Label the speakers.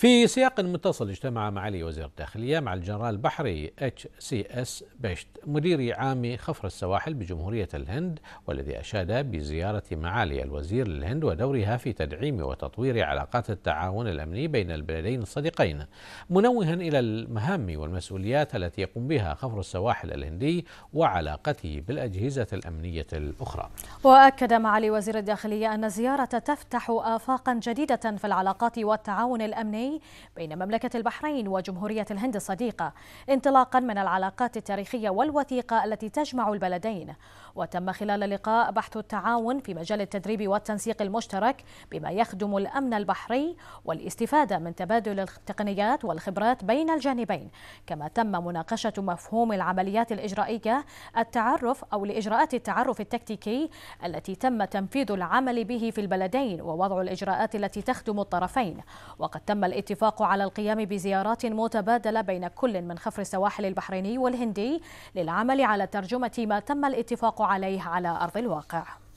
Speaker 1: في سياق متصل اجتمع معالي وزير الداخلية مع الجنرال بحري اتش سي اس بشت مدير عام خفر السواحل بجمهورية الهند والذي أشاد بزيارة معالي الوزير للهند ودورها في تدعيم وتطوير علاقات التعاون الأمني بين البلدين الصديقين منوها إلى المهام والمسؤوليات التي يقوم بها خفر السواحل الهندي وعلاقته بالأجهزة الأمنية الأخرى
Speaker 2: وأكد معالي وزير الداخلية أن الزيارة تفتح آفاقا جديدة في العلاقات والتعاون الأمني بين مملكة البحرين وجمهورية الهند الصديقة انطلاقا من العلاقات التاريخية والوثيقة التي تجمع البلدين وتم خلال اللقاء بحث التعاون في مجال التدريب والتنسيق المشترك بما يخدم الأمن البحري والاستفادة من تبادل التقنيات والخبرات بين الجانبين كما تم مناقشة مفهوم العمليات الإجرائية التعرف أو لإجراءات التعرف التكتيكي التي تم تنفيذ العمل به في البلدين ووضع الإجراءات التي تخدم الطرفين وقد تم الاتفاق على القيام بزيارات متبادلة بين كل من خفر السواحل البحريني والهندي للعمل على ترجمة ما تم الاتفاق عليه على أرض الواقع